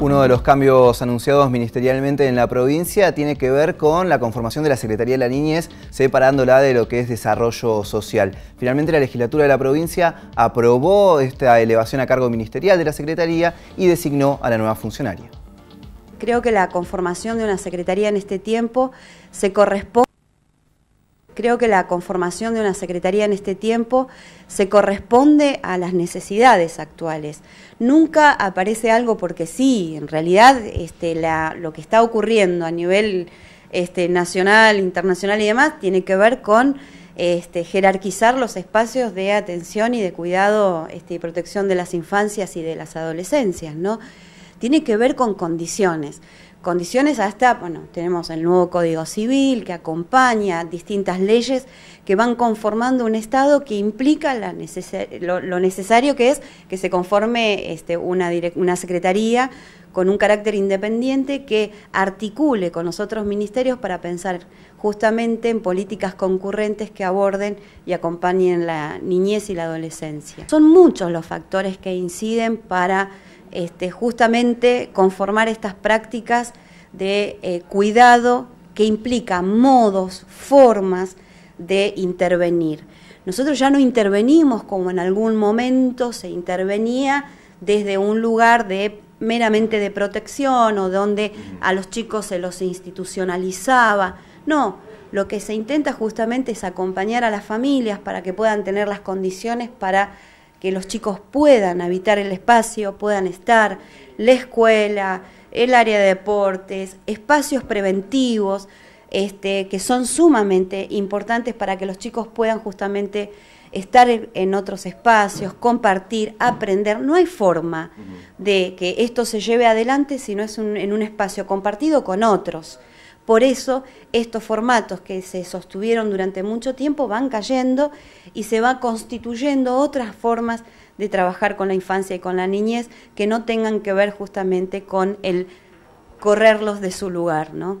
Uno de los cambios anunciados ministerialmente en la provincia tiene que ver con la conformación de la Secretaría de la Niñez, separándola de lo que es desarrollo social. Finalmente la legislatura de la provincia aprobó esta elevación a cargo ministerial de la Secretaría y designó a la nueva funcionaria. Creo que la conformación de una Secretaría en este tiempo se corresponde Creo que la conformación de una secretaría en este tiempo se corresponde a las necesidades actuales. Nunca aparece algo porque sí, en realidad este, lo que está ocurriendo a nivel este, nacional, internacional y demás tiene que ver con este, jerarquizar los espacios de atención y de cuidado y protección de las infancias y de las adolescencias, ¿no? tiene que ver con condiciones. Condiciones hasta, bueno, tenemos el nuevo Código Civil que acompaña distintas leyes que van conformando un Estado que implica lo, necesario que es que se conforme este, una, una secretaría con un carácter independiente que articule con los otros ministerios para pensar justamente en políticas concurrentes que aborden y acompañen la niñez y la adolescencia. Son muchos los factores que inciden para este, justamente conformar estas prácticas de eh, cuidado que implica modos, formas de intervenir. Nosotros ya no intervenimos como en algún momento se intervenía desde un lugar de meramente de protección o donde a los chicos se los institucionalizaba. No, lo que se intenta justamente es acompañar a las familias para que puedan tener las condiciones para que los chicos puedan habitar el espacio, puedan estar, la escuela, el área de deportes, espacios preventivos, este, que son sumamente importantes para que los chicos puedan justamente estar en otros espacios, compartir, aprender. No hay forma de que esto se lleve adelante si no es en un espacio compartido con otros. Por eso estos formatos que se sostuvieron durante mucho tiempo van cayendo y se va constituyendo otras formas de trabajar con la infancia y con la niñez que no tengan que ver justamente con el correrlos de su lugar, ¿no?